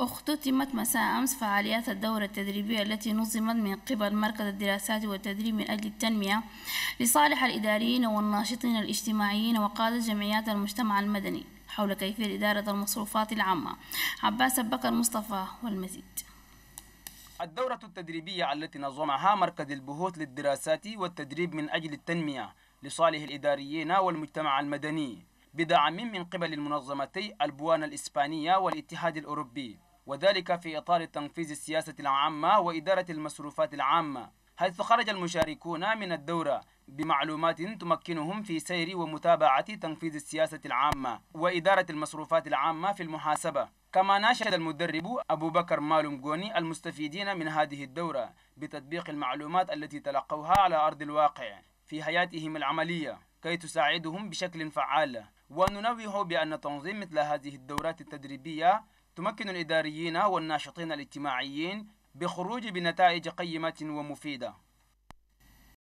اختتمت مساء أمس فعاليات الدورة التدريبية التي نظمت من قبل مركز الدراسات والتدريب من أجل التنمية لصالح الإداريين والناشطين الاجتماعيين وقادة جمعيات المجتمع المدني حول كيفية إدارة المصروفات العامة عباس بكر مصطفى والمزيد الدورة التدريبية التي نظمها مركز البحوث للدراسات والتدريب من أجل التنمية لصالح الإداريين والمجتمع المدني بدعم من قبل المنظمتي البوان الإسبانية والاتحاد الأوروبي وذلك في إطار تنفيذ السياسة العامة وإدارة المصروفات العامة حيث خرج المشاركون من الدورة بمعلومات تمكنهم في سير ومتابعة تنفيذ السياسة العامة وإدارة المصروفات العامة في المحاسبة كما ناشد المدرب أبو بكر مالوم جوني المستفيدين من هذه الدورة بتطبيق المعلومات التي تلقوها على أرض الواقع في حياتهم العملية كي تساعدهم بشكل فعال وننوه بأن تنظيم مثل هذه الدورات التدريبية تمكن الإداريين والناشطين الاجتماعيين بخروج بنتائج قيمة ومفيدة